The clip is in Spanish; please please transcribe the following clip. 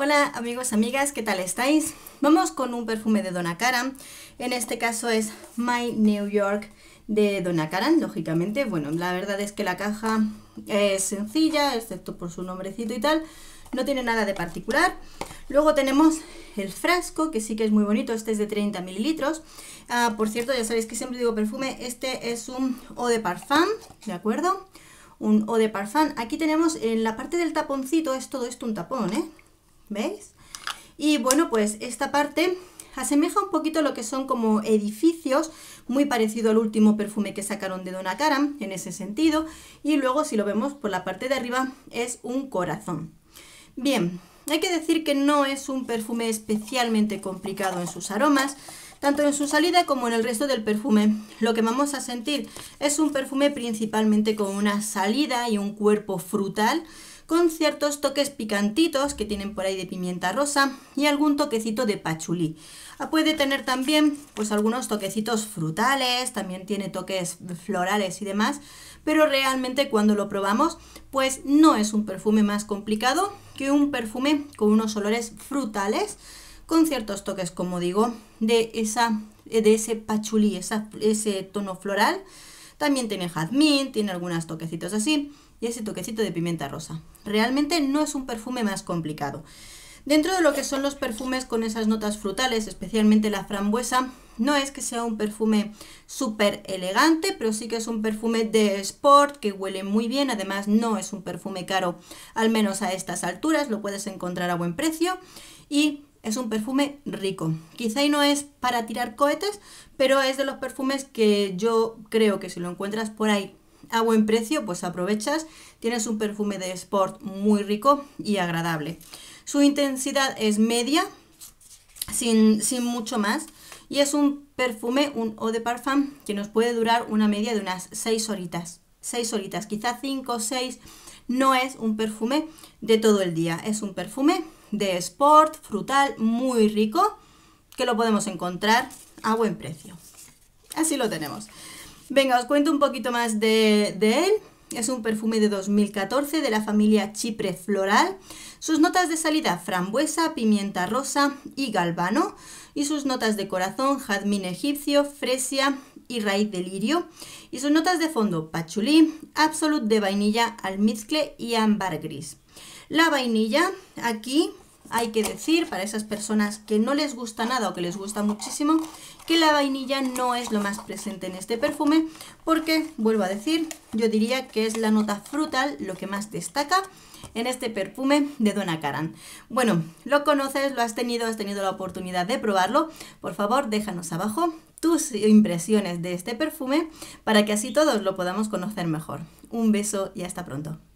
Hola amigos, amigas, ¿qué tal estáis? Vamos con un perfume de Donna Karan, en este caso es My New York de Donna Karan, lógicamente, bueno, la verdad es que la caja es sencilla, excepto por su nombrecito y tal, no tiene nada de particular. Luego tenemos el frasco, que sí que es muy bonito, este es de 30 mililitros. Ah, por cierto, ya sabéis que siempre digo perfume, este es un eau de parfum, ¿de acuerdo? Un eau de parfum. Aquí tenemos en la parte del taponcito, es todo esto un tapón, ¿eh? ¿Veis? Y bueno, pues esta parte asemeja un poquito lo que son como edificios, muy parecido al último perfume que sacaron de Donna karam en ese sentido. Y luego, si lo vemos por la parte de arriba, es un corazón. Bien, hay que decir que no es un perfume especialmente complicado en sus aromas, tanto en su salida como en el resto del perfume. Lo que vamos a sentir es un perfume principalmente con una salida y un cuerpo frutal, con ciertos toques picantitos que tienen por ahí de pimienta rosa y algún toquecito de pachulí. Ah, puede tener también pues algunos toquecitos frutales, también tiene toques florales y demás, pero realmente cuando lo probamos pues no es un perfume más complicado que un perfume con unos olores frutales con ciertos toques, como digo, de, esa, de ese pachulí, esa, ese tono floral. También tiene jazmín, tiene algunos toquecitos así y ese toquecito de pimienta rosa. Realmente no es un perfume más complicado. Dentro de lo que son los perfumes con esas notas frutales, especialmente la frambuesa, no es que sea un perfume súper elegante, pero sí que es un perfume de sport que huele muy bien. Además, no es un perfume caro, al menos a estas alturas, lo puedes encontrar a buen precio. Y es un perfume rico. Quizá y no es para tirar cohetes, pero es de los perfumes que yo creo que si lo encuentras por ahí a buen precio, pues aprovechas. Tienes un perfume de sport muy rico y agradable. Su intensidad es media, sin, sin mucho más. Y es un perfume, un eau de parfum, que nos puede durar una media de unas 6 horitas. 6 horitas, quizá 5 o 6. No es un perfume de todo el día, es un perfume de sport, frutal, muy rico, que lo podemos encontrar a buen precio. Así lo tenemos. Venga, os cuento un poquito más de, él. Es un perfume de 2014 de la familia Chipre Floral. Sus notas de salida frambuesa, pimienta rosa y galvano. Y sus notas de corazón jazmín egipcio, fresia y raíz de lirio. Y sus notas de fondo, pachulí, absolute de vainilla, almizcle y ámbar gris. La vainilla, aquí hay que decir para esas personas que no les gusta nada o que les gusta muchísimo que la vainilla no es lo más presente en este perfume porque, vuelvo a decir, yo diría que es la nota frutal lo que más destaca en este perfume de Donna Karan. Bueno, lo conoces, lo has tenido, has tenido la oportunidad de probarlo. Por favor, déjanos abajo tus impresiones de este perfume para que así todos lo podamos conocer mejor. Un beso y hasta pronto.